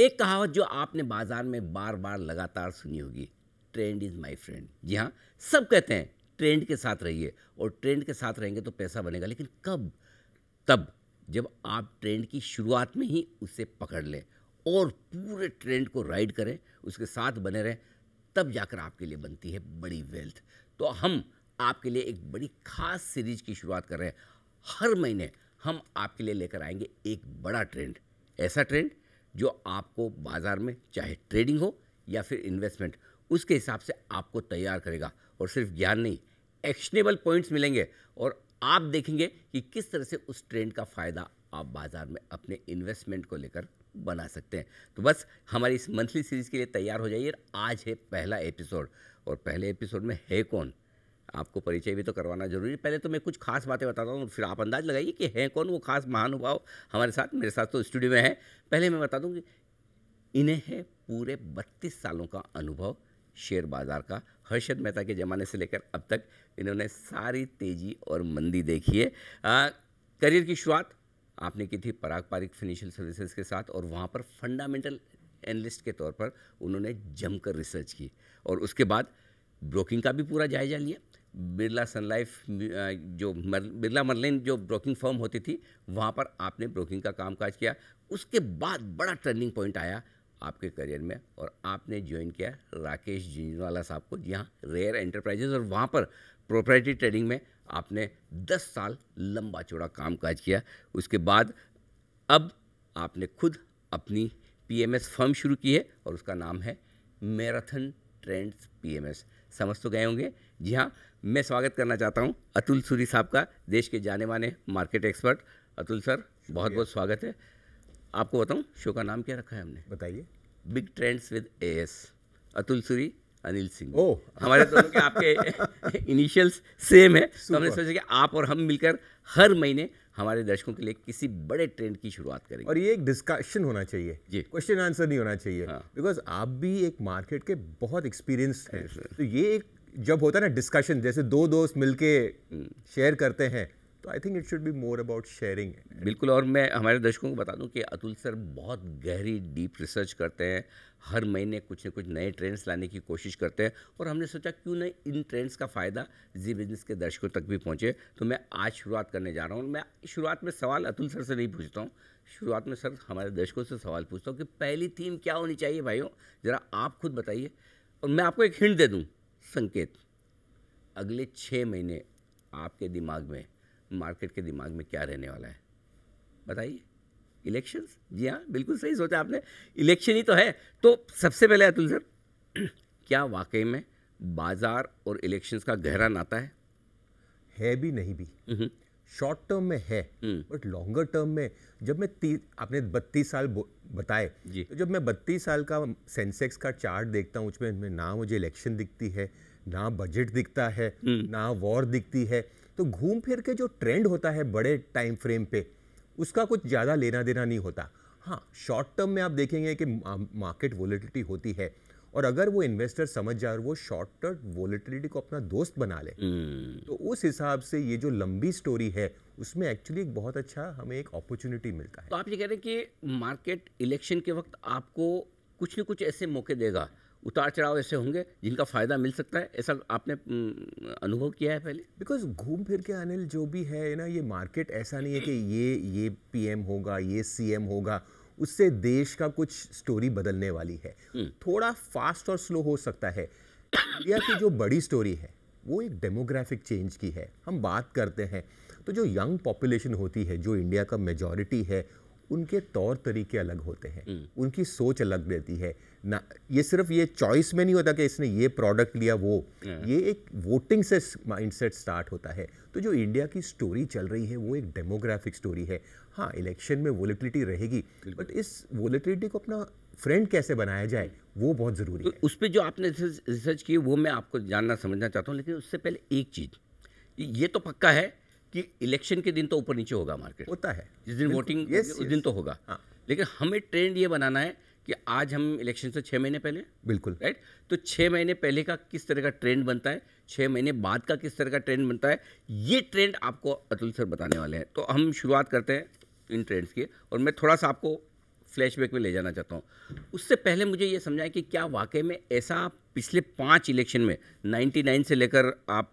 एक कहावत जो आपने बाज़ार में बार बार लगातार सुनी होगी ट्रेंड इज़ माई फ्रेंड जी हाँ सब कहते हैं ट्रेंड के साथ रहिए और ट्रेंड के साथ रहेंगे तो पैसा बनेगा लेकिन कब तब जब आप ट्रेंड की शुरुआत में ही उसे पकड़ लें और पूरे ट्रेंड को राइड करें उसके साथ बने रहें तब जाकर आपके लिए बनती है बड़ी वेल्थ तो हम आपके लिए एक बड़ी खास सीरीज की शुरुआत कर रहे हैं हर महीने हम आपके लिए लेकर आएंगे एक बड़ा ट्रेंड ऐसा ट्रेंड जो आपको बाज़ार में चाहे ट्रेडिंग हो या फिर इन्वेस्टमेंट उसके हिसाब से आपको तैयार करेगा और सिर्फ ज्ञान नहीं एक्शनेबल पॉइंट्स मिलेंगे और आप देखेंगे कि किस तरह से उस ट्रेंड का फ़ायदा आप बाज़ार में अपने इन्वेस्टमेंट को लेकर बना सकते हैं तो बस हमारी इस मंथली सीरीज़ के लिए तैयार हो जाइए आज है पहला एपिसोड और पहले एपिसोड में है कौन आपको परिचय भी तो करवाना जरूरी है पहले तो मैं कुछ खास बातें बताता हूँ फिर आप अंदाज लगाइए कि हैं कौन वो खास महानुभाव हमारे साथ मेरे साथ तो स्टूडियो में है पहले मैं बता दूँ कि इन्हें है पूरे बत्तीस सालों का अनुभव शेयर बाज़ार का हर्षद मेहता के ज़माने से लेकर अब तक इन्होंने सारी तेज़ी और मंदी देखी है करियर की शुरुआत आपने की थी पराग पारिक फाइनेंशियल सर्विसेज के साथ और वहाँ पर फंडामेंटल एनालिस्ट के तौर पर उन्होंने जमकर रिसर्च की और उसके बाद ब्रोकिंग का भी पूरा जायजा लिया बिरला सनलाइफ जो मर, बिरला मरलिन जो ब्रोकिंग फर्म होती थी वहाँ पर आपने ब्रोकिंग का कामकाज किया उसके बाद बड़ा टर्निंग पॉइंट आया आपके करियर में और आपने ज्वाइन किया राकेश झुंझुनवाला साहब को यहाँ रेयर एंटरप्राइजेज और वहाँ पर प्रोपर्टी ट्रेडिंग में आपने 10 साल लंबा चौड़ा कामकाज किया उसके बाद अब आपने खुद अपनी पीएमएस फर्म शुरू की है और उसका नाम है मैराथन ट्रेंड्स पीएमएस समझ तो गए होंगे जी हाँ मैं स्वागत करना चाहता हूं अतुल सूरी साहब का देश के जाने माने मार्केट एक्सपर्ट अतुल सर बहुत बहुत स्वागत है आपको बताऊं शो का नाम क्या रखा है हमने बताइए big trends with A S Atul Suri Anil Singh ओह हमारे दोनों के आपके इनिशियल्स सेम है तो हमने सोचा कि आप और हम मिलकर हर महीने हमारे दर्शकों के लिए किसी बड़े ट्रेंड की शुरुआत करेंगे और ये एक डिस्कशन होना चाहिए जी क्वेश्चन आंसर नहीं होना चाहिए बिकॉज हाँ। आप भी एक मार्केट के बहुत एक्सपीरियंस हैं तो ये एक जब होता है ना डिस्कशन जैसे दो दोस्त मिलके शेयर करते हैं तो I think it should be more about sharing बिल्कुल और मैं हमारे दर्शकों को बता दूं कि अतुल सर बहुत गहरी डीप रिसर्च करते हैं हर महीने कुछ न कुछ नए ट्रेंड्स लाने की कोशिश करते हैं और हमने सोचा क्यों ना इन ट्रेंड्स का फ़ायदा जी बिजनेस के दर्शकों तक भी पहुँचे तो मैं आज शुरुआत करने जा रहा हूँ मैं शुरुआत में सवाल अतुल सर से नहीं पूछता हूँ शुरुआत में सर हमारे दर्शकों से सवाल पूछता हूँ कि पहली थीम क्या होनी चाहिए भाइयों ज़रा आप खुद बताइए और मैं आपको एक हिंट दे दूँ संकेत अगले छः महीने आपके दिमाग में मार्केट के दिमाग में क्या रहने वाला है बताइए इलेक्शंस जी हाँ बिल्कुल सही सोचा आपने इलेक्शन ही तो है तो सबसे पहले अतुल सर क्या वाकई में बाज़ार और इलेक्शंस का गहरा नाता है है भी नहीं भी हम्म। शॉर्ट टर्म में है बट लॉन्गर टर्म में जब मैं तीस आपने बत्तीस साल बताए तो जब मैं बत्तीस साल का सेंसेक्स का चार्ट देखता हूँ उसमें ना मुझे इलेक्शन दिखती है ना बजट दिखता है हम्म। ना वॉर दिखती है तो घूम फिर के जो ट्रेंड होता है बड़े टाइम फ्रेम पे उसका कुछ ज़्यादा लेना देना नहीं होता हाँ शॉर्ट टर्म में आप देखेंगे कि मार्केट वोलेटिलिटी होती है और अगर वो इन्वेस्टर समझ जाए और वो शॉर्ट टर्म वोलेटिलिटी को अपना दोस्त बना ले हम्म। तो उस हिसाब से ये जो लंबी स्टोरी है उसमें एक्चुअली एक बहुत अच्छा हमें एक अपॉर्चुनिटी मिलता है तो आप ये कह रहे हैं कि मार्केट इलेक्शन के वक्त आपको कुछ न कुछ ऐसे मौके देगा उतार चढ़ाव ऐसे होंगे जिनका फ़ायदा मिल सकता है ऐसा आपने हम्म, अनुभव किया है पहले बिकॉज घूम फिर के अनिल जो भी है ना ये मार्केट ऐसा नहीं है कि ये ये पीएम होगा ये सीएम होगा उससे देश का कुछ स्टोरी बदलने वाली है हम्म। थोड़ा फास्ट और स्लो हो सकता है इंडिया की जो बड़ी स्टोरी है वो एक डेमोग्राफिक चेंज की है हम बात करते हैं तो जो यंग पॉपुलेशन होती है जो इंडिया का मेजॉरिटी है उनके तौर तरीके अलग होते हैं हम्म। उनकी सोच अलग रहती है ना ये सिर्फ ये चॉइस में नहीं होता कि इसने ये प्रोडक्ट लिया वो ये एक वोटिंग से माइंडसेट स्टार्ट होता है तो जो इंडिया की स्टोरी चल रही है वो एक डेमोग्राफिक स्टोरी है हाँ इलेक्शन में वोलेटिलिटी रहेगी बट इस वोलेटिलिटी को अपना फ्रेंड कैसे बनाया जाए हम्म। वो बहुत ज़रूरी तो है उस पर जो आपने रिसर्च की वो मैं आपको जानना समझना चाहता हूँ लेकिन उससे पहले एक चीज़ ये तो पक्का है कि इलेक्शन के दिन तो ऊपर नीचे होगा मार्केट होता है जिस दिन वोटिंग येस, उस दिन तो होगा हाँ। लेकिन हमें ट्रेंड ये बनाना है कि आज हम इलेक्शन से छः महीने पहले बिल्कुल राइट तो छः महीने पहले का किस तरह का ट्रेंड बनता है छः महीने बाद का किस तरह का ट्रेंड बनता है ये ट्रेंड आपको अतुल सर बताने वाले हैं तो हम शुरुआत करते हैं इन ट्रेंड्स की और मैं थोड़ा सा आपको फ्लैशबैक में ले जाना चाहता हूँ उससे पहले मुझे ये समझाएं कि क्या वाकई में ऐसा पिछले पाँच इलेक्शन में 99 से लेकर आप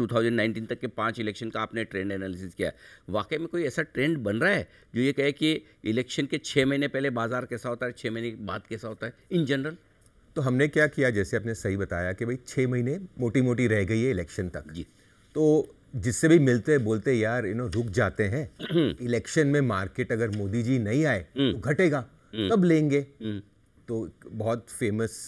2019 तक के पाँच इलेक्शन का आपने ट्रेंड एनालिसिस किया वाकई में कोई ऐसा ट्रेंड बन रहा है जो ये कहे कि इलेक्शन के छः महीने पहले बाजार कैसा होता है छः महीने बाद कैसा होता है इन जनरल तो हमने क्या किया जैसे आपने सही बताया कि भाई छः महीने मोटी मोटी रह गई है इलेक्शन तक जी तो जिससे भी मिलते बोलते यार यू नो रुक जाते हैं इलेक्शन में मार्केट अगर मोदी जी नहीं आए तो घटेगा तब लेंगे तो बहुत फेमस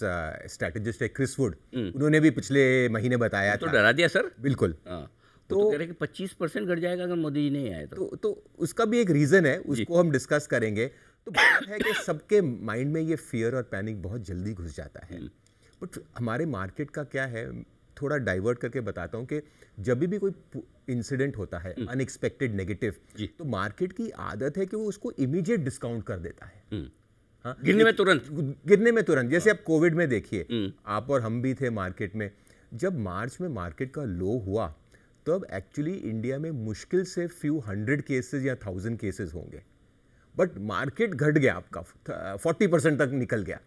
स्ट्रेटेजिस्ट uh, है क्रिस वुड उन्होंने भी पिछले महीने बताया तो, तो डरा दिया सर बिल्कुल हाँ। तो, तो कह रहे कि 25 परसेंट घट जाएगा अगर मोदी जी नहीं आए तो।, तो तो उसका भी एक रीज़न है उसको हम डिस्कस करेंगे तो बात है कि सबके माइंड में ये फियर और पैनिक बहुत जल्दी घुस जाता है बट हमारे मार्केट का क्या है थोड़ा डाइवर्ट करके बताता हूँ कि जब भी कोई इंसिडेंट होता है अनएक्सपेक्टेड हम्म। नेगेटिव तो मार्केट की आदत है कि वो उसको इमीडिएट डिस्काउंट कर देता है हम्म। हाँ? गिरने में तुरंत गिरने में तुरंत जैसे आप कोविड में देखिए हम्म। आप और हम भी थे मार्केट में जब मार्च में मार्केट का लो हुआ तब एक्चुअली इंडिया में मुश्किल से फ्यू हंड्रेड केसेस या थाउजेंड केसेस होंगे बट मार्केट घट गया आपका फोर्टी परसेंट तक निकल गया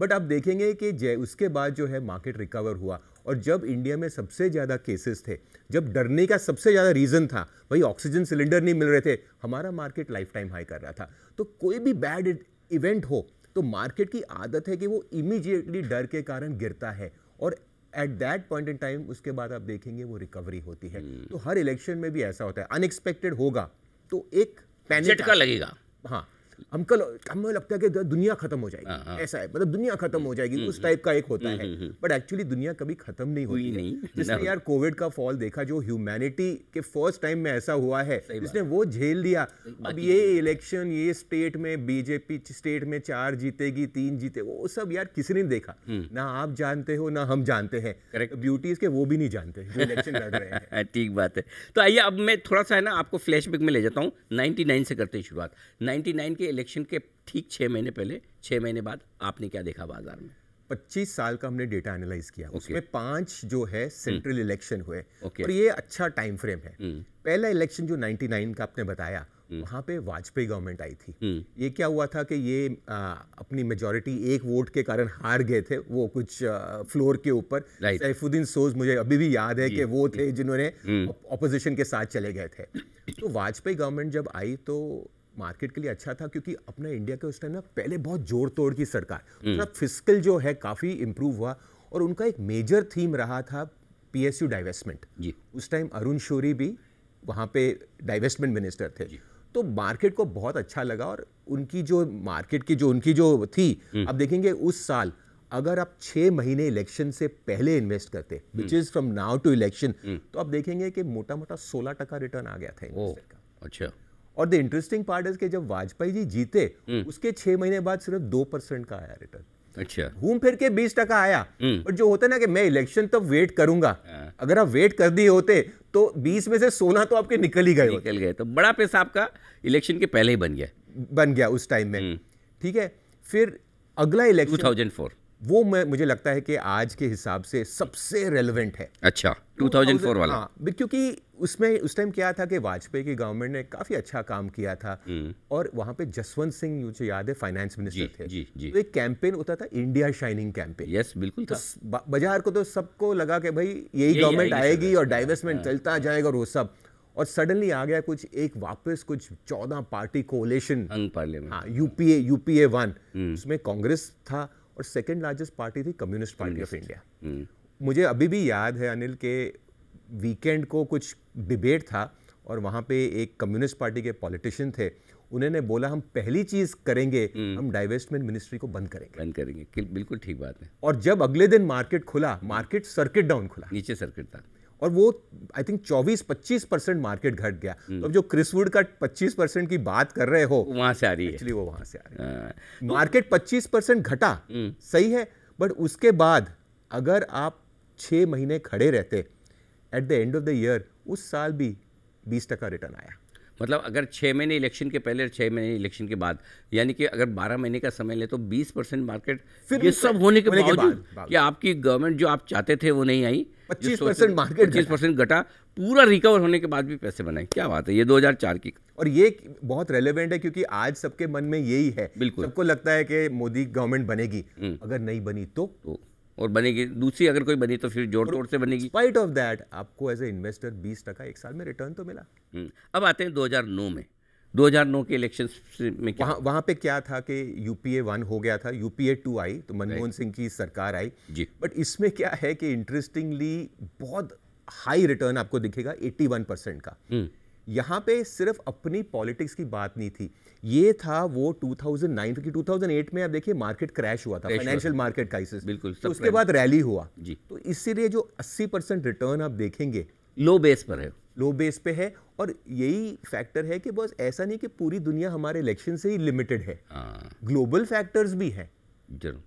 बट आप देखेंगे कि जय उसके बाद जो है मार्केट रिकवर हुआ और जब इंडिया में सबसे ज़्यादा केसेस थे जब डरने का सबसे ज़्यादा रीज़न था भाई ऑक्सीजन सिलेंडर नहीं मिल रहे थे हमारा मार्केट लाइफ टाइम हाई कर रहा था तो कोई भी बैड इवेंट हो तो मार्केट की आदत है कि वो इमीजिएटली डर के कारण गिरता है और at that point in time उसके बाद आप देखेंगे वो रिकवरी होती है हम्म। तो हर इलेक्शन में भी ऐसा होता है अनएक्सपेक्टेड होगा तो एक पैनिक लगेगा हाँ हमको हमें लगता है कि दुनिया खत्म हो जाएगी हाँ, हाँ। ऐसा है मतलब दुनिया खत्म हो हम्म, जाएगी हम्म, उस टाइप हम्म। का एक होता है बट एक्चुअली दुनिया कभी खत्म नहीं हुई नहीं जिसने यार कोविड का फॉल देखा जो ह्यूमैनिटी के फर्स्ट टाइम में ऐसा हुआ है जिसने वो झेल लिया अब ये इलेक्शन ये स्टेट में बीजेपी स्टेट में चार जीतेगी तीन जीते वो सब यार किसी ने देखा ना आप जानते हो ना हम जानते हैं ब्यूटीज के वो भी नहीं जानते इलेक्शन लड़ रहे हैं ठीक बात है तो आइए अब मैं थोड़ा सा है ना आपको फ्लैशबैक में ले जाता हूँ नाइनटी से करते हैं शुरुआत नाइनटी के इलेक्शन के ठीक छः महीने पहले छः महीने बाद आपने क्या देखा बाजार में पच्चीस साल का हमने डेटा एनालाइज किया okay. उसमें पांच जो है सेंट्रल हम्म। इलेक्शन हुए okay. और ये अच्छा टाइम फ्रेम है हम्म। पहला इलेक्शन जो 99 का आपने बताया हम्म। वहां पे वाजपेयी गवर्नमेंट आई थी ये क्या हुआ था कि ये आ, अपनी मेजोरिटी एक वोट के कारण हार गए थे वो कुछ आ, फ्लोर के ऊपर सैफुद्दीन सोज मुझे अभी भी याद है कि वो थे जिन्होंने ऑपोजिशन के साथ चले गए थे तो वाजपेयी गवर्नमेंट जब आई तो मार्केट के लिए अच्छा था क्योंकि अपने इंडिया के उस टाइम ना पहले बहुत जोर तोड़ की सरकार हम्म। थोड़ा फिजिकल जो है काफ़ी इम्प्रूव हुआ और उनका एक मेजर थीम रहा था पी एस यू डाइवेस्टमेंट जी उस टाइम अरुण शोरी भी वहाँ पे डाइवेस्टमेंट मिनिस्टर थे जी तो मार्केट को बहुत अच्छा लगा और उनकी जो मार्केट की जो उनकी जो थी हम्म। अब देखेंगे उस साल अगर आप छः महीने इलेक्शन से पहले इन्वेस्ट करते which is from now to election तो आप देखेंगे कि मोटा मोटा सोलह टका रिटर्न आ गया था इन्वेस्टर का अच्छा और द इंटरेस्टिंग पार्ट इज के जब वाजपेयी जी जीते हम्म। उसके छह महीने बाद सिर्फ दो परसेंट का आया रिटर्न अच्छा घूम फिर के बीस टका आया हम्म। और जो होता है ना कि मैं इलेक्शन तब वेट करूंगा हाँ। अगर आप वेट कर दिए होते तो बीस में से सोना तो आपके निकल ही गए निकल गए तो बड़ा पैसा आपका इलेक्शन के पहले ही बन गया बन गया उस टाइम में हम्म। ठीक है फिर अगला इलेक्शन फोर वो मैं मुझे लगता है कि आज के हिसाब से सबसे रेलिवेंट है अच्छा 2004 तो वाला हाँ क्योंकि उसमें उस टाइम क्या था कि वाजपेयी की गवर्नमेंट ने काफ़ी अच्छा काम किया था हम्म। और वहां पे जसवंत सिंह मुझे याद है फाइनेंस मिनिस्टर थे जी, जी. तो एक कैंपेन होता था इंडिया शाइनिंग कैंपेन यस बिल्कुल था तो बाजार को तो सबको लगा कि भाई यही गवर्नमेंट आएगी और डाइवेस्टमेंट हाँ। चलता जाएगा और वो सब और सडनली आ गया कुछ एक वापस कुछ चौदह पार्टी कोलेशन हाँ यूपीए यूपीए वन उसमें कांग्रेस था और सेकेंड लार्जेस्ट पार्टी थी कम्युनिस्ट पार्टी ऑफ इंडिया मुझे अभी भी याद है अनिल के वीकेंड को कुछ डिबेट था और वहाँ पे एक कम्युनिस्ट पार्टी के पॉलिटिशियन थे उन्होंने बोला हम पहली चीज़ करेंगे हम्म। हम डाइवेस्टमेंट मिनिस्ट्री को बंद करेंगे बंद करेंगे बिल्कुल ठीक बात है और जब अगले दिन मार्केट खुला मार्केट सर्किट डाउन खुला नीचे सर्किट था और वो आई थिंक 24-25 परसेंट मार्केट घट गया तो जो क्रिसवुड का 25 परसेंट की बात कर रहे हो वहां से आ रही है वो वहां से आ रही है मार्केट हाँ। तो 25 परसेंट घटा हम्म। सही है बट उसके बाद अगर आप छः महीने खड़े रहते at the end of the year उस साल भी बीस टका रिटर्न आया मतलब अगर छः महीने इलेक्शन के पहले और छः महीने इलेक्शन के बाद यानी कि अगर बारह महीने का समय ले तो बीस परसेंट मार्केट फिर ये सब होने के बावजूद कि आपकी गवर्नमेंट जो आप चाहते थे वो नहीं आई पच्चीस परसेंट मार्केट पच्चीस परसेंट घटा पूरा रिकवर होने के बाद भी पैसे बनाए क्या बात है ये 2004 की और ये बहुत रेलेवेंट है क्योंकि आज सबके मन में यही है बिल्कुल सबको लगता है कि मोदी गवर्नमेंट बनेगी हम्म। अगर नहीं बनी तो, तो और बनेगी दूसरी अगर कोई बनी तो फिर जोर तोड़ से बनेगी स्पाइट ऑफ दैट आपको एज ए इन्वेस्टर बीस टका एक साल में रिटर्न तो मिला हम्म, अब आते हैं दो में 2009 के इलेक्शन में क्या वहाँ वहाँ पे क्या था कि यूपीए वन हो गया था यूपीए टू आई तो मनमोहन सिंह की सरकार आई जी बट इसमें क्या है कि इंटरेस्टिंगली बहुत हाई रिटर्न आपको दिखेगा 81 परसेंट का हम्म। यहाँ पे सिर्फ अपनी पॉलिटिक्स की बात नहीं थी ये था वो 2009 की 2008 में आप देखिए मार्केट क्रैश हुआ था फाइनेंशियल मार्केट क्राइसिस बिल्कुल तो उसके बाद रैली हुआ जी तो इसीलिए जो 80 परसेंट रिटर्न आप देखेंगे लो बेस पर है लो बेस पे है और यही फैक्टर है कि बस ऐसा नहीं कि पूरी दुनिया हमारे इलेक्शन से ही लिमिटेड है ग्लोबल हाँ। फैक्टर्स भी हैं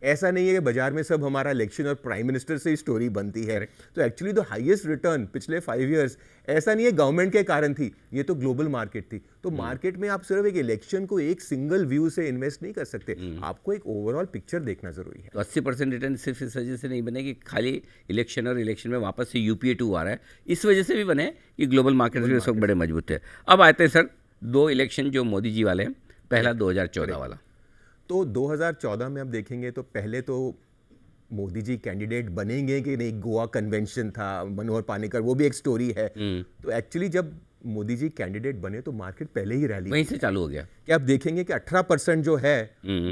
ऐसा नहीं है कि बाजार में सब हमारा इलेक्शन और प्राइम मिनिस्टर से ही स्टोरी बनती है तो एक्चुअली द हाईएस्ट रिटर्न पिछले फाइव इयर्स ऐसा नहीं है गवर्नमेंट के कारण थी ये तो ग्लोबल मार्केट थी तो मार्केट hmm. में आप सिर्फ एक इलेक्शन को एक सिंगल व्यू से इन्वेस्ट नहीं कर सकते hmm. आपको एक ओवरऑल पिक्चर देखना जरूरी है तो अस्सी परसेंट रिटर्न सिर्फ इस वजह से नहीं बने कि खाली इलेक्शन और इलेक्शन में वापस से यूपीए टू आ रहा है इस वजह से भी बने कि ग्लोबल मार्केट में इस वक्त बड़े मजबूत है अब आते हैं सर दो इलेक्शन जो मोदी जी वाले हैं पहला दो वाला तो 2014 में आप देखेंगे तो पहले तो मोदी जी कैंडिडेट बनेंगे कि नहीं गोवा कन्वेंशन था मनोहर पानेकर वो भी एक स्टोरी है हम्म। तो एक्चुअली जब मोदी जी कैंडिडेट बने तो मार्केट पहले ही रैली वहीं से चालू हो गया कि आप देखेंगे कि 18 परसेंट जो है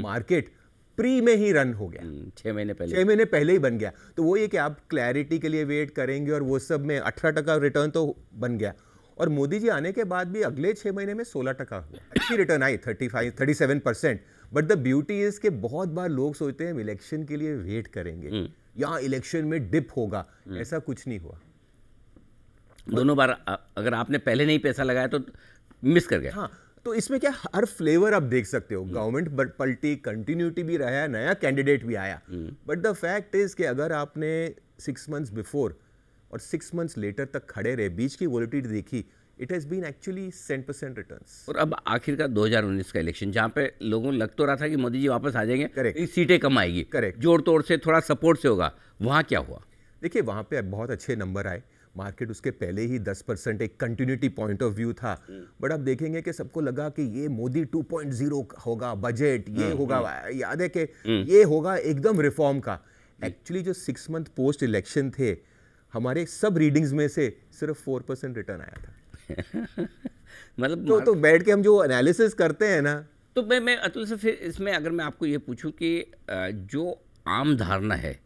मार्केट हम्म। प्री में ही रन हो गया हम्म, छह महीने पहले छह महीने पहले ही बन गया तो वो ये कि आप क्लैरिटी के लिए वेट करेंगे और वो सब में अठारह टका रिटर्न तो बन गया और मोदी जी आने के बाद भी अगले छह महीने में सोलह टका हुआ अच्छी रिटर्न आई thirty five thirty seven percent but the beauty is के बहुत बार लोग सोचते हैं इलेक्शन के लिए वेट करेंगे हम्म। या इलेक्शन में डिप होगा हम्म। ऐसा कुछ नहीं हुआ दोनों बार अगर आपने पहले नहीं पैसा लगाया तो मिस कर गया हाँ तो इसमें क्या हर फ्लेवर आप देख सकते हो गवर्नमेंट हम्म। पलटी कंटिन्यूटी भी रहा नया कैंडिडेट भी आया बट द फैक्ट इज कि अगर आपने सिक्स मंथ्स बिफोर और सिक्स मंथ्स लेटर तक खड़े रहे बीच की वोलिटिटी देखी it has been actually seven percent return और अब आखिर का 2019 का इलेक्शन जहाँ पे लोगों लग तो रहा था कि मोदी जी वापस आ जाएंगे करेक्ट सीटें कम आएगी करेक्ट जोड़ तोड़ से थोड़ा सपोर्ट से होगा वहाँ क्या हुआ देखिए वहाँ पे बहुत अच्छे नंबर आए मार्केट उसके पहले ही 10 परसेंट एक कंटिन्यूटी पॉइंट ऑफ व्यू था बट hmm. अब देखेंगे कि सबको लगा कि ये मोदी 2.0 होगा बजट ये hmm, होगा hmm. याद है कि ये होगा एकदम रिफॉर्म का एक्चुअली जो सिक्स मंथ पोस्ट इलेक्शन थे हमारे सब रीडिंग्स में से सिर्फ फोर परसेंट रिटर्न आया था मतलब तो, तो बैठ के हम जो एनालिसिस करते हैं ना तो मैं मैं अतुल से फिर इसमें अगर मैं आपको ये पूछूं कि जो आम धारणा है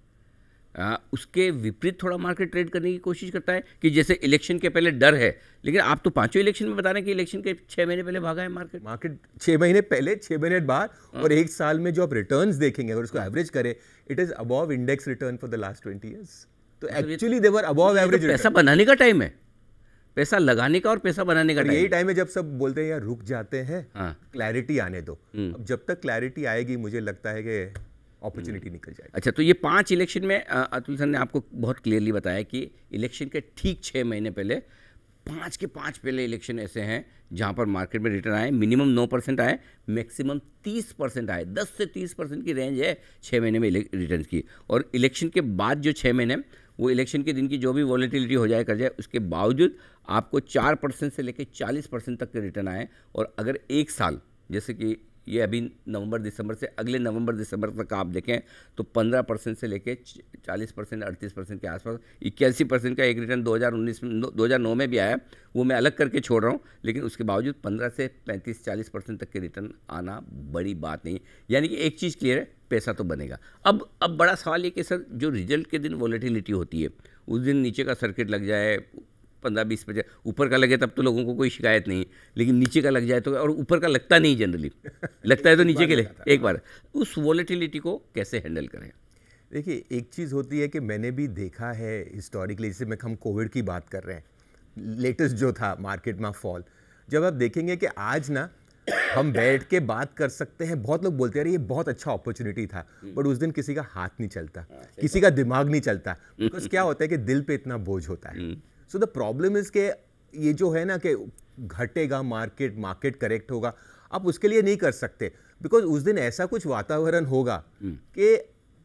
उसके विपरीत थोड़ा मार्केट ट्रेड करने की कोशिश करता है कि जैसे इलेक्शन के पहले डर है लेकिन आप तो पांचों इलेक्शन में बता रहे हैं कि इलेक्शन के छः महीने पहले भागा है मार्केट मार्केट छः महीने पहले छः महीने बाद हाँ। और एक साल में जो आप रिटर्न देखेंगे अगर उसको एवरेज करें it is above index return for the last twenty years तो एक्चुअली देवर अबव एवरेज पैसा बनाने का टाइम है पैसा लगाने का और पैसा बनाने का यही टाइम है जब सब बोलते हैं यार रुक जाते हैं हाँ। क्लैरिटी आने दो हम्म। अब जब तक क्लैरिटी आएगी मुझे लगता है कि अपॉर्चुनिटी हम्म। निकल जाएगी अच्छा तो ये पांच इलेक्शन में अतुल सर ने आपको बहुत क्लियरली बताया कि इलेक्शन के ठीक छः महीने पहले पाँच के पाँच पहले इलेक्शन ऐसे हैं जहाँ पर मार्केट में रिटर्न आए मिनिमम नौ परसेंट आए मैक्सिमम तीस परसेंट आए दस से तीस परसेंट की रेंज है छः महीने में रिटर्न की और इलेक्शन के बाद जो छः महीने वो इलेक्शन के दिन की जो भी वॉलीटिलिटी हो जाए कर जाए उसके बावजूद आपको चार परसेंट से लेकर चालीस परसेंट तक के रिटर्न आए और अगर एक साल जैसे कि ये अभी नवंबर दिसंबर से अगले नवंबर दिसंबर तक आप देखें तो 15 परसेंट से लेकर 40 परसेंट अड़तीस परसेंट के आसपास इक्यासी परसेंट का एक रिटर्न 2019 में 2009 में भी आया वो मैं अलग करके छोड़ रहा हूँ लेकिन उसके बावजूद 15 से 35 40 परसेंट तक के रिटर्न आना बड़ी बात नहीं यानी कि एक चीज़ क्लियर है पैसा तो बनेगा अब अब बड़ा सवाल ये कि सर जो रिजल्ट के दिन वॉलेटिलिटी होती है उस दिन नीचे का सर्किट लग जाए पंद्रह बीस पचास ऊपर का लगे तब तो लोगों को कोई शिकायत नहीं लेकिन नीचे का लग जाए तो और ऊपर का लगता नहीं जनरली लगता है तो नीचे के लिए एक बार उस वॉलेटिलिटी को कैसे हैंडल करें देखिए एक चीज़ होती है कि मैंने भी देखा है हिस्टोरिकली जैसे मैं हम कोविड की बात कर रहे हैं लेटेस्ट जो था मार्केट में फॉल जब आप देखेंगे कि आज ना हम बैठ के बात कर सकते हैं बहुत लोग बोलते हैं ये बहुत अच्छा अपॉर्चुनिटी था बट हम्म। उस दिन किसी का हाथ नहीं चलता हाँ, किसी का दिमाग नहीं चलता बिकॉज क्या होता है कि दिल पे इतना बोझ होता है सो द प्रॉब्लम इज के ये जो है ना कि घटेगा मार्केट मार्केट करेक्ट होगा आप उसके लिए नहीं कर सकते बिकॉज उस दिन ऐसा कुछ वातावरण होगा हम्म। कि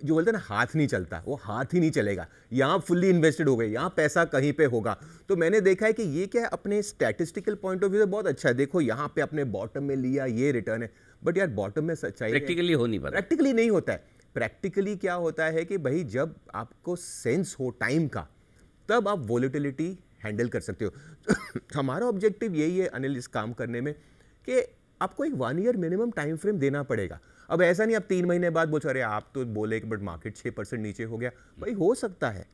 जो बोलते हैं ना हाथ नहीं चलता वो हाथ ही नहीं चलेगा यहाँ फुल्ली इन्वेस्टेड हो गए यहाँ पैसा कहीं पे होगा तो मैंने देखा है कि ये क्या है अपने स्टैटिस्टिकल पॉइंट ऑफ व्यू से बहुत अच्छा है देखो यहाँ पे अपने बॉटम में लिया ये रिटर्न है बट यार बॉटम में सच्चाई प्रैक्टिकली हो नहीं पा प्रैक्टिकली नहीं होता है प्रैक्टिकली क्या होता है कि भाई जब आपको सेंस हो टाइम का तब आप वोलिटिलिटी हैंडल कर सकते हो हमारा ऑब्जेक्टिव यही है अनिल इस काम करने में कि आपको एक one year minimum time frame देना पड़ेगा अब ऐसा नहीं अब तीन महीने बाद बोल अरे आप तो बोले कि बट मार्केट छः परसेंट नीचे हो गया भाई हो सकता है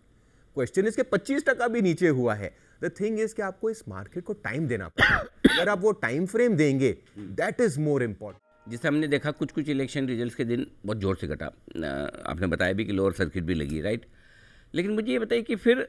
क्वेश्चन इसके पच्चीस टका भी नीचे हुआ है द थिंग इज कि आपको इस मार्केट को टाइम देना पड़ेगा अगर आप वो टाइम फ्रेम देंगे दैट इज मोर इम्पॉर्टेंट जैसे हमने देखा कुछ कुछ इलेक्शन रिजल्ट के दिन बहुत जोर से घटा आपने बताया भी कि लोअर सर्किट भी लगी राइट लेकिन मुझे ये बताइए कि फिर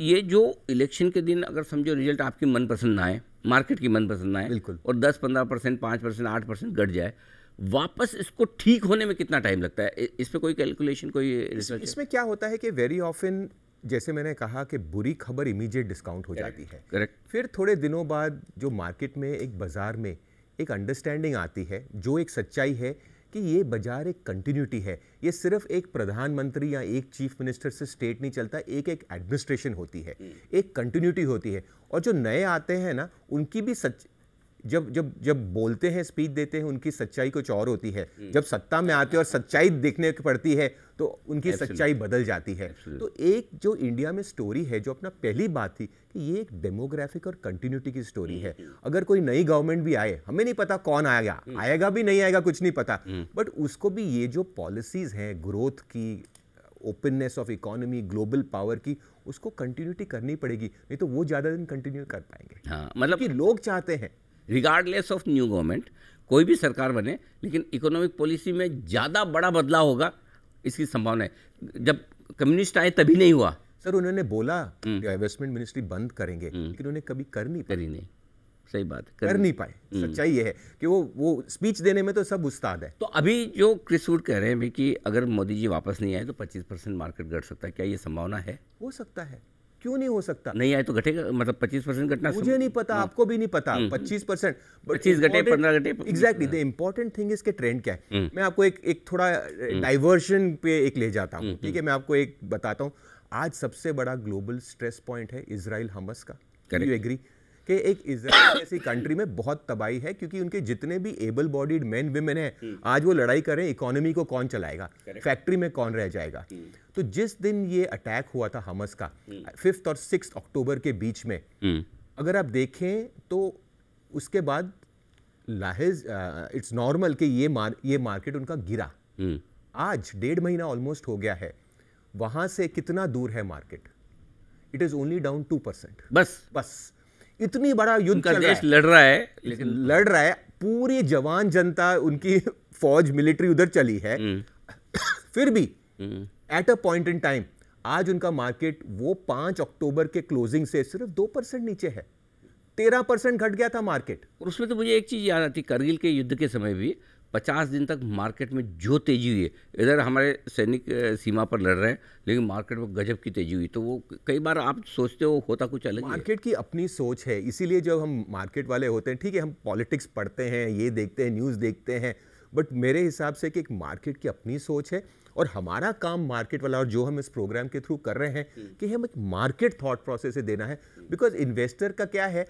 ये जो इलेक्शन के दिन अगर समझो रिजल्ट आपकी मनपसंद ना आए मार्केट की मनपसंद ना आए बिल्कुल और 10 15 परसेंट पाँच परसेंट आठ परसेंट घट जाए वापस इसको ठीक होने में कितना टाइम लगता है इस पर कोई कैलकुलेशन कोई रिसर्च इसमें क्या होता है कि वेरी ऑफन जैसे मैंने कहा कि बुरी खबर इमीडिएट डिस्काउंट हो जाती है करेक्ट फिर थोड़े दिनों बाद जो मार्केट में एक बाज़ार में एक अंडरस्टैंडिंग आती है जो एक सच्चाई है कि ये बाजार एक कंटिन्यूटी है ये सिर्फ एक प्रधानमंत्री या एक चीफ मिनिस्टर से स्टेट नहीं चलता एक एक एडमिनिस्ट्रेशन होती है hmm. एक कंटिन्यूटी होती है और जो नए आते हैं ना उनकी भी सच जब जब जब बोलते हैं स्पीच देते हैं उनकी सच्चाई कुछ और होती है हम्म। जब सत्ता में आते हैं और सच्चाई देखने पड़ती है तो उनकी Absolutely. सच्चाई बदल जाती है Absolutely. तो एक जो इंडिया में स्टोरी है जो अपना पहली बात थी कि ये एक डेमोग्राफिक और कंटिन्यूटी की स्टोरी है हम्म। अगर कोई नई गवर्नमेंट भी आए हमें नहीं पता कौन आएगा हम्म। आएगा भी नहीं आएगा कुछ नहीं पता बट उसको भी ये जो पॉलिसीज़ हैं ग्रोथ की openness of economy global power की उसको कंटिन्यूटी करनी पड़ेगी नहीं तो वो ज़्यादा दिन कंटिन्यू कर पाएंगे हाँ मतलब कि लोग चाहते हैं रिगार्डलेस ऑफ न्यू गवर्नमेंट कोई भी सरकार बने लेकिन इकोनॉमिक पॉलिसी में ज़्यादा बड़ा बदलाव होगा इसकी संभावना है जब कम्युनिस्ट आए तभी नहीं हुआ सर उन्होंने बोला इन्वेस्टमेंट हम्म। मिनिस्ट्री बंद करेंगे हम्म। लेकिन उन्हें कभी कर नहीं करी नहीं सही बात कर, कर नहीं पाए हम्म। सच्चाई ये है कि वो वो स्पीच देने में तो सब उस्ताद है तो अभी जो क्रिसूट कह रहे हैं भी कि अगर मोदी जी वापस नहीं आए तो 25 परसेंट मार्केट घट सकता है क्या ये संभावना है हो सकता है क्यों नहीं हो सकता नहीं आए तो घटेगा मतलब 25 परसेंट घटना मुझे नहीं पता हाँ। आपको भी नहीं पता 25 हम्म, हम्म। परसेंट पच्चीस घटे पंद्रह घटे एग्जैक्टली द इम्पोर्टेंट थिंग इसके ट्रेंड क्या है हम्म। मैं आपको एक एक थोड़ा डाइवर्शन पे एक ले जाता हूँ ठीक है मैं आपको एक बताता हूँ आज सबसे बड़ा ग्लोबल स्ट्रेस पॉइंट है इसराइल हमस का यू एग्री कि एक इसराइल जैसी कंट्री में बहुत तबाही है क्योंकि उनके जितने भी एबल बॉडीड मैन वेमेन है आज वो लड़ाई कर रहे हैं इकोनॉमी को कौन चलाएगा फैक्ट्री में कौन रह जाएगा हम्म। तो जिस दिन ये अटैक हुआ था हमस का फिफ्थ हम्म। और सिक्स अक्टूबर के बीच में हम्म। अगर आप देखें तो उसके बाद लाहेज इट्स नॉर्मल कि ये मार ये मार्केट उनका गिरा आज डेढ़ महीना ऑलमोस्ट हो गया है वहां से कितना दूर है market it is only down two percent बस बस इतनी बड़ा युद्ध चल रहा है लड़ रहा है लेकिन लड़ रहा है पूरी जवान जनता उनकी फौज मिलिट्री उधर चली है हम्म। फिर भी at a point in time आज उनका मार्केट वो पांच अक्टूबर के क्लोजिंग से सिर्फ दो परसेंट नीचे है तेरह परसेंट घट गया था मार्केट और उसमें तो मुझे एक चीज़ याद आती करगिल के युद्ध के समय भी पचास दिन तक मार्केट में जो तेज़ी हुई है इधर हमारे सैनिक सीमा पर लड़ रहे हैं लेकिन मार्केट में गजब की तेज़ी हुई तो वो कई बार आप सोचते हो होता कुछ अलग मार्केट की अपनी सोच है इसीलिए जब हम मार्केट वाले होते हैं ठीक है हम पॉलिटिक्स पढ़ते हैं ये देखते हैं न्यूज़ देखते हैं बट मेरे हिसाब से कि एक मार्केट की अपनी सोच है और हमारा काम मार्केट वाला और जो हम इस प्रोग्राम के थ्रू कर रहे हैं हम्म। कि हम एक मार्केट थाट प्रोसेस से देना है बिकॉज इन्वेस्टर का क्या है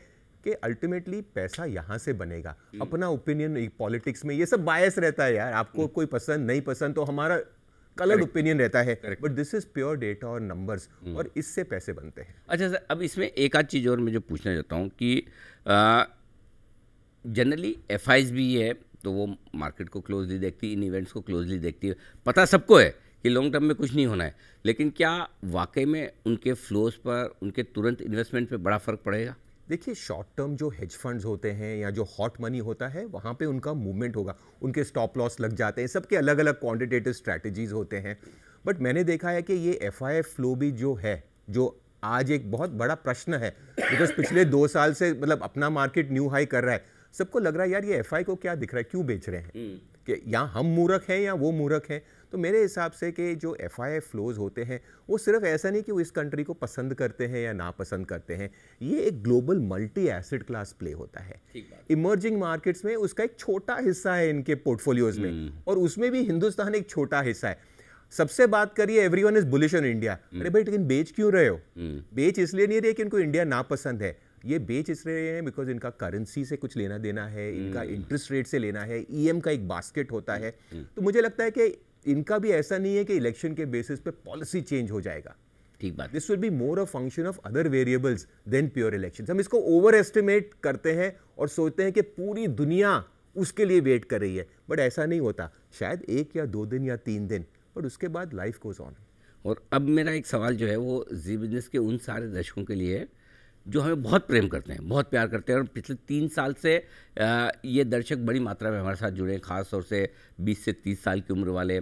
कि अल्टीमेटली पैसा यहाँ से बनेगा अपना ओपिनियन पॉलिटिक्स में ये सब बायस रहता है यार आपको हम्म। कोई पसंद नहीं पसंद तो हमारा कलर्ड ओपिनियन रहता है but this is pure data और नंबर्स हम्म। और इससे पैसे बनते हैं अच्छा सर अच्छा, अब इसमें एक आध चीज़ और मैं जो पूछना चाहता हूँ कि जनरली एफ भी है तो वो मार्केट को क्लोजली देखती है इन इवेंट्स को क्लोजली देखती है पता सबको है कि लॉन्ग टर्म में कुछ नहीं होना है लेकिन क्या वाकई में उनके फ्लोज पर उनके तुरंत इन्वेस्टमेंट पर बड़ा फ़र्क पड़ेगा देखिए शॉर्ट टर्म जो हेज फंड्स होते हैं या जो हॉट मनी होता है वहाँ पे उनका मूवमेंट होगा उनके स्टॉप लॉस लग जाते हैं सबके अलग अलग क्वांटिटेटिव स्ट्रैटेजीज होते हैं बट मैंने देखा है कि ये एफ फ्लो भी जो है जो आज एक बहुत बड़ा प्रश्न है बिकॉज पिछले दो साल से मतलब अपना मार्केट न्यू हाई कर रहा है सबको लग रहा है यार ये एफ को क्या दिख रहा है क्यों बेच रहे हैं हम्म। कि या हम मूर्ख हैं या वो मूर्ख हैं तो मेरे हिसाब से कि जो एफ आई फ्लोज होते हैं वो सिर्फ ऐसा नहीं कि वो इस कंट्री को पसंद करते हैं या नापसंद करते हैं ये एक global multi asset class play होता है इमर्जिंग मार्केट्स में उसका एक छोटा हिस्सा है इनके पोर्टफोलियोज में हम्म। और उसमें भी हिंदुस्तान एक छोटा हिस्सा है सबसे बात करिए everyone is bullish on India अरे भाई लेकिन बेच क्यों रहे हो हम्म। बेच इसलिए नहीं रहे कि इनको इंडिया नापसंद है ये बेच इस रहे हैं बिकॉज इनका करेंसी से कुछ लेना देना है इनका इंटरेस्ट हम्म। रेट से लेना है ई e का एक बास्केट होता है हम्म, हम्म। तो मुझे लगता है कि इनका भी ऐसा नहीं है कि इलेक्शन के बेसिस पे पॉलिसी चेंज हो जाएगा ठीक बात this will be more a function of other variables than pure election हम इसको ओवर एस्टिमेट करते हैं और सोचते हैं कि पूरी दुनिया उसके लिए वेट कर रही है बट ऐसा नहीं होता शायद एक या दो दिन या तीन दिन बट उसके बाद लाइफ गोज ऑन और अब मेरा एक सवाल जो है वो जी बिजनेस के उन सारे दशकों के लिए है जो हमें बहुत प्रेम करते हैं बहुत प्यार करते हैं और पिछले तीन साल से ये दर्शक बड़ी मात्रा में हमारे साथ जुड़े हैं ख़ास तौर से 20 से 30 साल की उम्र वाले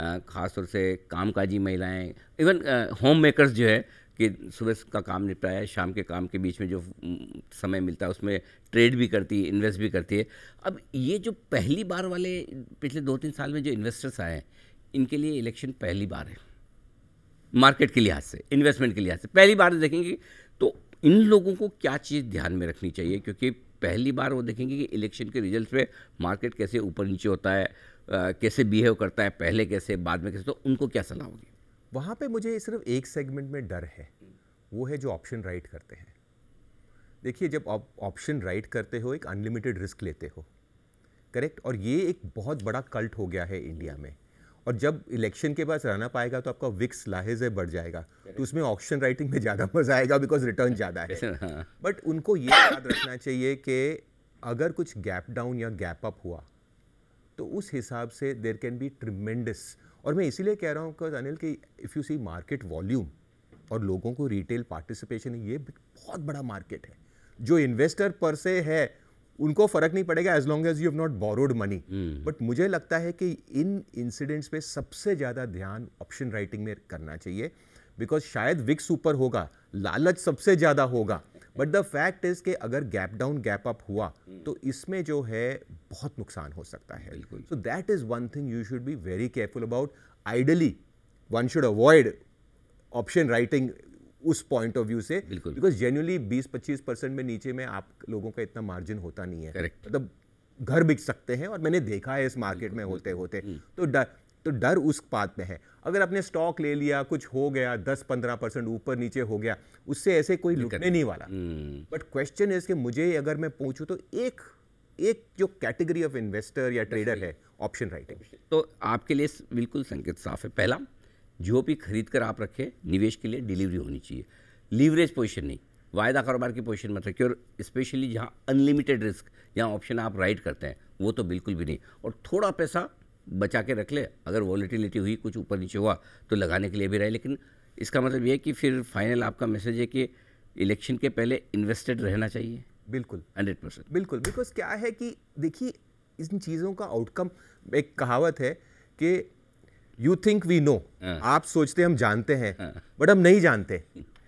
ख़ास तौर से कामकाजी महिलाएं इवन होम मेकर्स जो है कि सुबह का काम निपटाया शाम के काम के बीच में जो समय मिलता है उसमें ट्रेड भी करती है इन्वेस्ट भी करती है अब ये जो पहली बार वाले पिछले दो तीन साल में जो इन्वेस्टर्स आए हैं इनके लिए इलेक्शन पहली बार है मार्केट के लिहाज से इन्वेस्टमेंट के लिहाज से पहली बार देखेंगे तो इन लोगों को क्या चीज़ ध्यान में रखनी चाहिए क्योंकि पहली बार वो देखेंगे कि इलेक्शन के रिजल्ट में मार्केट कैसे ऊपर नीचे होता है कैसे बिहेव करता है पहले कैसे बाद में कैसे तो उनको क्या सलाह होगी वहाँ पे मुझे सिर्फ एक सेगमेंट में डर है वो है जो ऑप्शन राइट करते हैं देखिए जब आप ऑप्शन राइट करते हो एक अनलिमिटेड रिस्क लेते हो करेक्ट और ये एक बहुत बड़ा कल्ट हो गया है इंडिया में और जब इलेक्शन के पास रहना पाएगा तो आपका विक्स लाहेज बढ़ जाएगा तो उसमें ऑप्शन राइटिंग में ज़्यादा मज़ा आएगा बिकॉज रिटर्न ज़्यादा है बट हाँ। उनको ये याद रखना चाहिए कि अगर कुछ गैप डाउन या गैप अप हुआ तो उस हिसाब से देर कैन बी ट्रिमेंडस और मैं इसीलिए कह रहा हूँ बिकॉज अनिल कि if you see market volume और लोगों को रिटेल पार्टिसिपेशन ये बहुत बड़ा मार्केट है जो इन्वेस्टर पर से है उनको फर्क नहीं पड़ेगा as long as you have not borrowed money but मुझे लगता है कि इन इंसिडेंट्स पे सबसे ज़्यादा ध्यान ऑप्शन राइटिंग में करना चाहिए बिकॉज शायद विक्स ऊपर होगा लालच सबसे ज़्यादा होगा बट द फैक्ट इज़ कि अगर गैप डाउन गैप अप हुआ hmm. तो इसमें जो है बहुत नुकसान हो सकता है so that is one thing you should be very careful about ideally one should avoid option writing उस पॉइंट ऑफ व्यू से बिल्कुल बिकॉज जेन्यूनली बीस पच्चीस परसेंट में नीचे में आप लोगों का इतना मार्जिन होता नहीं है करेक्ट मतलब घर बिक सकते हैं और मैंने देखा है इस मार्केट में होते होते हम्म। तो डर तो डर उस बात में है अगर आपने स्टॉक ले लिया कुछ हो गया दस पंद्रह परसेंट ऊपर नीचे हो गया उससे ऐसे कोई लुटने नहीं वाला बट क्वेश्चन इज कि मुझे अगर मैं पूछूँ तो एक एक जो कैटेगरी ऑफ इन्वेस्टर या ट्रेडर है ऑप्शन राइटिंग तो आपके लिए बिल्कुल संकेत साफ है पहला जो पी खरीद कर आप रखें निवेश के लिए डिलीवरी होनी चाहिए लीवरेज पोजिशन नहीं वायदा कारोबार की पोजिशन मत रखिए और स्पेशली जहाँ अनलिमिटेड रिस्क जहाँ ऑप्शन आप राइट करते हैं वो तो बिल्कुल भी नहीं और थोड़ा पैसा बचा के रख ले अगर वॉलीटिलिटी हुई कुछ ऊपर नीचे हुआ तो लगाने के लिए भी रहे लेकिन इसका मतलब ये है कि फिर फाइनल आपका मैसेज है कि इलेक्शन के पहले इन्वेस्टेड रहना चाहिए बिल्कुल हंड्रेड परसेंट बिल्कुल बिकॉज क्या है कि देखिए इन चीज़ों का आउटकम एक कहावत है कि यू थिंक वी नो आप सोचते हम जानते हैं बट हाँ। हम नहीं जानते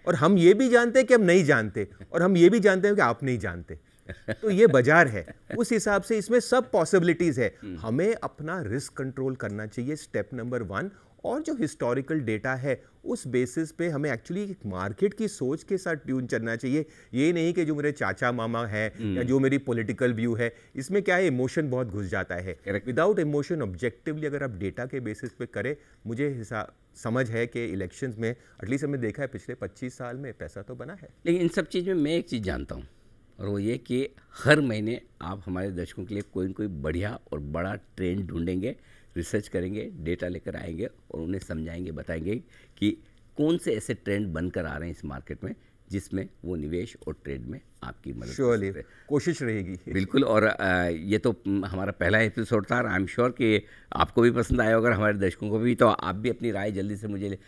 और हम ये भी जानते हैं कि हम नहीं जानते और हम ये भी जानते हैं कि आप नहीं जानते तो ये बाजार है उस हिसाब से इसमें सब पॉसिबिलिटीज है हम्म। हमें अपना रिस्क कंट्रोल करना चाहिए स्टेप नंबर वन और जो हिस्टोरिकल डेटा है उस बेसिस पे हमें एक्चुअली एक मार्केट की सोच के साथ ट्यून करना चाहिए ये नहीं कि जो मेरे चाचा मामा है या हम्म। जो मेरी पॉलिटिकल व्यू है इसमें क्या है इमोशन बहुत घुस जाता है विदाउट इमोशन ऑब्जेक्टिवली अगर आप डेटा के बेसिस पे करें मुझे हिसाब समझ है कि इलेक्शन में एटलीस्ट हमने देखा है पिछले पच्चीस साल में पैसा तो बना है लेकिन इन सब चीज़ में मैं एक चीज़ जानता हूँ और वो ये कि हर महीने आप हमारे दर्शकों के लिए कोई ना कोई बढ़िया और बड़ा ट्रेंड ढूंढेंगे रिसर्च करेंगे डेटा लेकर आएंगे और उन्हें समझाएंगे बताएंगे कि कौन से ऐसे ट्रेंड बनकर आ रहे हैं इस मार्केट में जिसमें वो निवेश और ट्रेड में आपकी मदद श्योरली कोशिश रहेगी बिल्कुल और ये तो हमारा पहला एपिसोड था आई एम श्योर कि आपको भी पसंद आया होगा हमारे दर्शकों को भी तो आप भी अपनी राय जल्दी से मुझे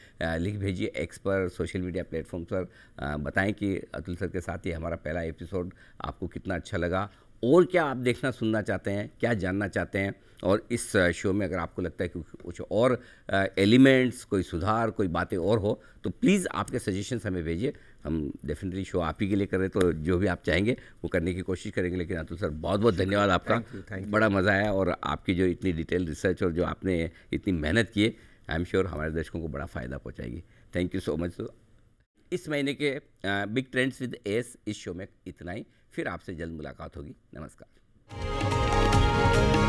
लिख भेजिए एक्स पर सोशल मीडिया प्लेटफॉर्म पर बताएं कि अतुल सर के साथ ये हमारा पहला एपिसोड आपको कितना अच्छा लगा और क्या आप देखना सुनना चाहते हैं क्या जानना चाहते हैं और इस शो में अगर आपको लगता है कि कुछ और एलिमेंट्स कोई सुधार कोई बातें और हो तो प्लीज़ आपके सजेशन्स हमें भेजिए हम डेफिनेटली शो आप ही के लिए कर रहे तो जो भी आप चाहेंगे वो करने की कोशिश करेंगे लेकिन अतुल सर बहुत बहुत धन्यवाद आपका बड़ा मज़ा आया और आपकी जो इतनी डिटेल रिसर्च और जो आपने इतनी मेहनत की आई एम श्योर हमारे दर्शकों को बड़ा फ़ायदा पहुँचाएगी थैंक यू सो मच इस महीने के बिग ट्रेंड्स विद एस इस शो में इतना ही फिर आपसे जल्द मुलाकात होगी नमस्कार